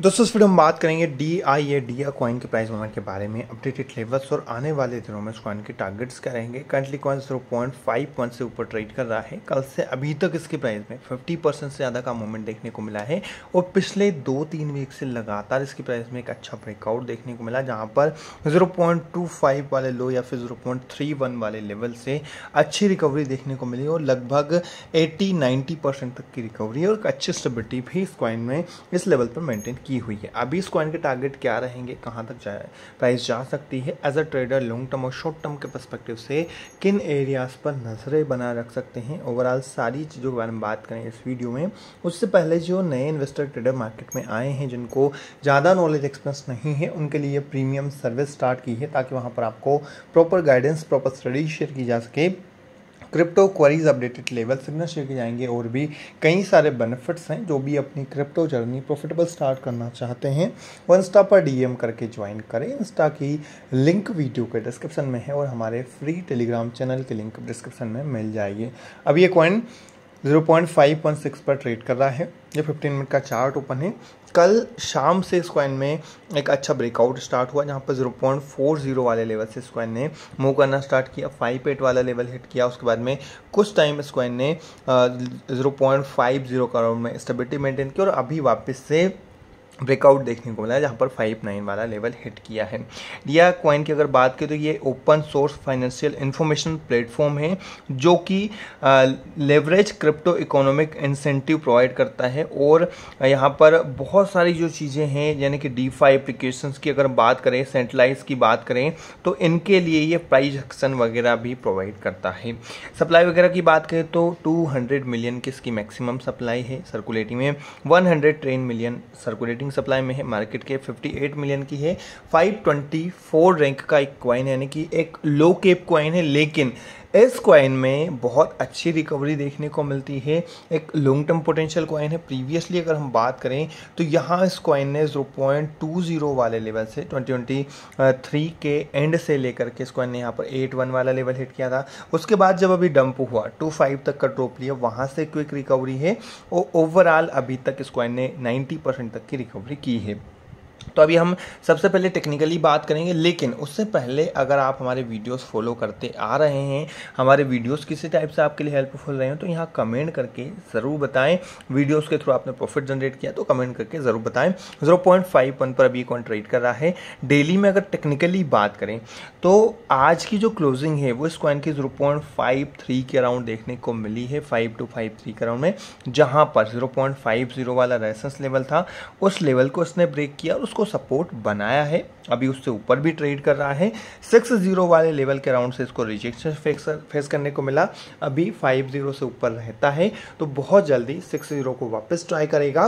दोस्तों इस वीडियो में बात करेंगे डी आई ए डी आ कॉइन के प्राइस मूवमेंट के बारे में अपडेटेड लेवल्स और आने वाले दिनों में इस कॉइन के टारगेट्स क्या रहेंगे currently coin zero point five point से ऊपर ट्रेड कर रहा है कल से अभी तक इसके प्राइस में फिफ्टी परसेंट से ज़्यादा का मूवमेंट देखने को मिला है और पिछले दो तीन वीक से लगातार इसके प्राइस में एक अच्छा ब्रेकआउट देखने को मिला जहाँ पर जीरो पॉइंट टू फाइव वाले लो या फिर जीरो पॉइंट थ्री वन वाले लेवल से अच्छी रिकवरी देखने को मिली और लगभग एट्टी नाइन्टी परसेंट तक की रिकवरी और अच्छी स्टेबिलिटी भी इस कॉइन में इस लेवल पर मेंटेन की हुई है अभी इस कॉइन के टारगेट क्या रहेंगे कहाँ तक जाए प्राइस जा सकती है as a trader long term और शॉर्ट टर्म के परस्पेक्टिव से किन एरियाज़ पर नज़रें बना रख सकते हैं ओवरऑल सारी चीज़ों के बारे में बात करें इस वीडियो में उससे पहले जो नए इन्वेस्टर ट्रेडर मार्केट में आए हैं जिनको ज़्यादा नॉलेज एक्सप्रेस नहीं है उनके लिए प्रीमियम सर्विस स्टार्ट की है ताकि वहाँ पर आपको proper guidance proper study share की जा सके crypto queries updated level signal share जाएंगे और भी कई सारे बेनिफिट्स हैं जो भी अपनी क्रिप्टो जर्नी प्रॉफिटेबल स्टार्ट करना चाहते हैं वो इंस्टा पर डीएम करके ज्वाइन करें इंस्टा की लिंक वीडियो के डिस्क्रिप्शन में है और हमारे फ्री टेलीग्राम चैनल के लिंक डिस्क्रिप्शन में मिल जाएगी अब ये कॉइन 0.516 पर ट्रेड कर रहा है ये 15 मिनट का चार्ट ओपन है कल शाम से इस कॉइन में एक अच्छा ब्रेकआउट स्टार्ट हुआ जहाँ पर 0.40 वाले लेवल से इस कॉइन ने मूव करना स्टार्ट किया फाइव एट वाला लेवल हिट किया उसके बाद में कुछ टाइम इस कॉइन ने 0.50 जीरो करोड़ में स्टेबिलिटी मेंटेन की और अभी वापस से ब्रेकआउट देखने को मिला है जहाँ पर फाइव नाइन वाला लेवल हिट किया है डिया कॉइन की अगर बात करें तो ये open source financial information platform है जो कि leverage crypto economic incentive provide करता है और यहाँ पर बहुत सारी जो चीज़ें हैं यानी कि डी फाई एप्लीकेशन की अगर बात करें सेंट्रलाइज की बात करें तो इनके लिए ये प्राइज एक्शन वगैरह भी प्रोवाइड करता है सप्लाई वगैरह की बात करें तो टू मिलियन की इसकी मैक्सिमम सप्लाई है सर्कुलेटिंग में वन ट्रेन मिलियन सर्कुलेटिंग फ्लोटिंग सप्लाई में है मार्केट के 58 मिलियन की है 524 रैंक का एक क्वाइन यानी कि एक लो केप क्वाइन है लेकिन इस क्वाइन में बहुत अच्छी रिकवरी देखने को मिलती है एक लॉन्ग टर्म पोटेंशियल क्वाइन है प्रीवियसली अगर हम बात करें तो यहाँ इस क्वाइन ने 0.20 वाले लेवल से 2023 के एंड से लेकर के इस क्वाइन ने यहाँ पर 81 वाला लेवल हिट किया था उसके बाद जब अभी डंप हुआ 25 तक का ट्रोप लिया वहाँ से क्विक रिकवरी है और ओवरऑल अभी तक इस क्वाइन ने नाइन्टी परसेंट तक की रिकवरी की है तो अभी हम सबसे पहले टेक्निकली बात करेंगे लेकिन उससे पहले अगर आप हमारे वीडियोस फॉलो करते आ रहे हैं हमारे वीडियोस किसी टाइप से आपके लिए हेल्पफुल रहे हैं तो यहाँ कमेंट करके ज़रूर बताएं वीडियोस के थ्रू आपने प्रॉफिट जनरेट किया तो कमेंट करके ज़रूर बताएं ज़ीरो पॉइंट पर अभी कौन ट्रेड कर रहा है डेली में अगर टेक्निकली बात करें तो आज की जो क्लोजिंग है वो इस क्वाइन की ज़ीरो के अराउंड देखने को मिली है फाइव टू फाइव थ्री के अराउंड में जहाँ पर ज़ीरो वाला रेसेंस लेवल था उस लेवल को उसने ब्रेक किया और उसको सपोर्ट बनाया है अभी उससे ऊपर भी ट्रेड कर रहा है सिक्स जीरो वाले लेवल के राउंड से इसको रिजेक्शन फेस करने को मिला अभी फाइव जीरो से ऊपर रहता है तो बहुत जल्दी सिक्स जीरो को वापस ट्राई करेगा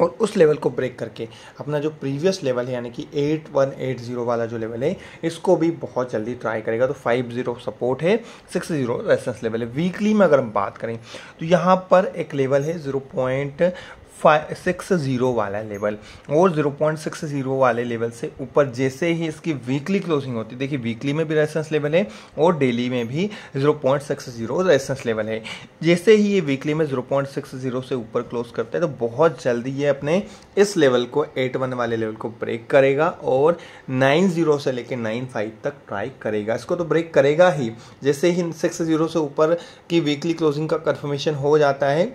और उस लेवल को ब्रेक करके अपना जो प्रीवियस लेवल है यानी कि 8180 वाला जो लेवल है इसको भी बहुत जल्दी ट्राई करेगा तो 50 सपोर्ट है 60 जीरो लेवल है वीकली में अगर हम बात करें तो यहाँ पर एक लेवल है फाइव सिक्स ज़ीरो वाला लेवल और ज़ीरो पॉइंट सिक्स ज़ीरो वाले लेवल से ऊपर जैसे ही इसकी वीकली क्लोजिंग होती है देखिए वीकली में भी रेसेंस लेवल है और डेली में भी zero point six zero resistance level है जैसे ही ये वीकली में ज़ीरो पॉइंट सिक्स ज़ीरो से ऊपर क्लोज करता है तो बहुत जल्दी ये अपने इस लेवल को एट वन वाले लेवल को ब्रेक करेगा और नाइन ज़ीरो से लेकर नाइन फाइव तक ट्राई करेगा इसको तो ब्रेक करेगा ही जैसे ही सिक्स ज़ीरो से ऊपर की वीकली क्लोजिंग का कन्फर्मेशन हो जाता है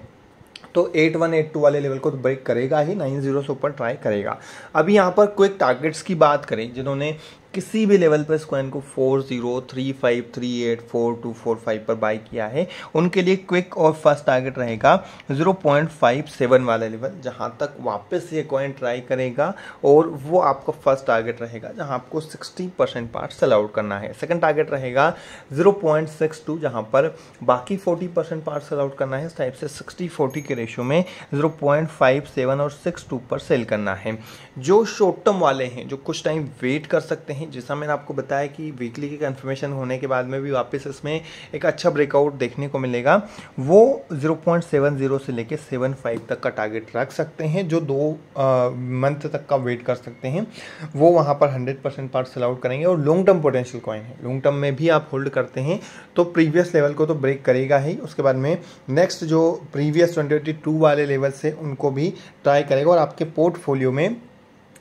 तो एट वन एट टू वाले लेवल को तो ब्रेक करेगा ही नाइन जीरो से ऊपर ट्राई करेगा अभी यहाँ पर क्विक टारगेट्स की बात करें जिन्होंने किसी भी लेवल पर इस कॉइन को four zero three five three eight four two four five पर बाई किया है उनके लिए क्विक और फर्स्ट टारगेट रहेगा जीरो पॉइंट फाइव सेवन वाला लेवल जहां तक वापस ये कॉइन ट्राई करेगा और वो आपका फर्स्ट टारगेट रहेगा जहां आपको sixty percent part sell out करना है सेकेंड टारगेट रहेगा जीरो पॉइंट सिक्स टू जहाँ पर बाकी forty percent part sell out करना है इस टाइप से सिक्सटी फोर्टी के रेशियो में जीरो पॉइंट फाइव सेवन और सिक्स टू पर सेल करना है जो शॉर्ट टर्म वाले हैं जो कुछ टाइम वेट कर सकते हैं हैं जैसा मैंने आपको बताया कि वीकली की कन्फर्मेशन होने के बाद में भी वापस इसमें एक अच्छा ब्रेकआउट देखने को मिलेगा वो 0.70 से लेके 75 तक का टारगेट रख सकते हैं जो दो मंथ तक का वेट कर सकते हैं वो वहाँ पर hundred percent part sell out करेंगे और लॉन्ग टर्म पोटेंशियल कॉइन है लॉन्ग टर्म में भी आप होल्ड करते हैं तो प्रीवियस लेवल को तो ब्रेक करेगा ही उसके बाद में नेक्स्ट जो प्रीवियस ट्वेंटी वाले लेवल से उनको भी ट्राई करेगा और आपके पोर्टफोलियो में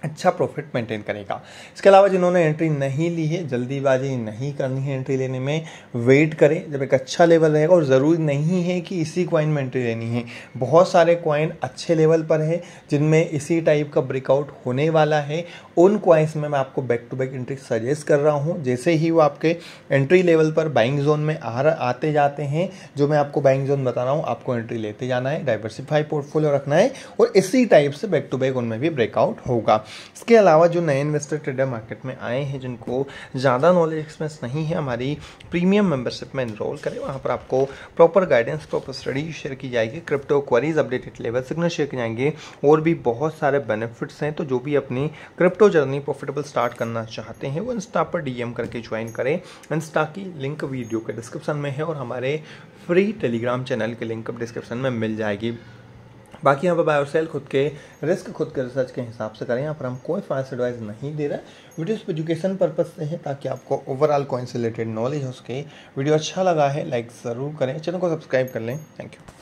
अच्छा प्रॉफिट मेंटेन करेगा इसके अलावा जिन्होंने एंट्री नहीं ली है जल्दीबाजी नहीं करनी है एंट्री लेने में वेट करें जब एक अच्छा लेवल रहेगा और ज़रूरी नहीं है कि इसी कॉइन में एंट्री लेनी है बहुत सारे कॉइन अच्छे लेवल पर है जिनमें इसी टाइप का ब्रेकआउट होने वाला है उन कॉइन्स में मैं आपको back to back entry suggest कर रहा हूँ जैसे ही वो आपके एंट्री लेवल पर बाइंग जोन में आ आते जाते हैं जो मैं आपको बाइंग जोन बता रहा हूँ आपको एंट्री लेते जाना है डाइवर्सिफाई पोर्टफोलियो रखना है और इसी टाइप से बैक टू बैक उनमें भी ब्रेकआउट होगा इसके अलावा जो नए इन्वेस्टर ट्रेडर मार्केट में आए हैं जिनको ज़्यादा नॉलेज एक्सपेंस नहीं है हमारी प्रीमियम मेंबरशिप में इनरोल करें वहाँ पर आपको proper guidance proper study share की जाएगी crypto queries updated level signal share किए जाएंगे और भी बहुत सारे बेनिफिट्स हैं तो जो भी अपनी क्रिप्टो जर्नी प्रॉफिटेबल स्टार्ट करना चाहते हैं वो इंस्टा पर डी करके ज्वाइन करें इंस्टा की लिंक वीडियो के डिस्क्रिप्शन में है और हमारे फ्री टेलीग्राम चैनल के लिंक डिस्क्रिप्शन में मिल जाएगी बाकी यहाँ पर बाय और सेल खुद के रिस्क खुद के रिसर्च के हिसाब से करें यहाँ पर हम कोई फाइनेंस एडवाइस नहीं दे रहा वीडियोस पर एजुकेशन पर्पज से है ताकि आपको ओवरऑल कॉइन से रिलेटेड नॉलेज हो सके वीडियो अच्छा लगा है लाइक ज़रूर करें चैनल को सब्सक्राइब कर लें थैंक यू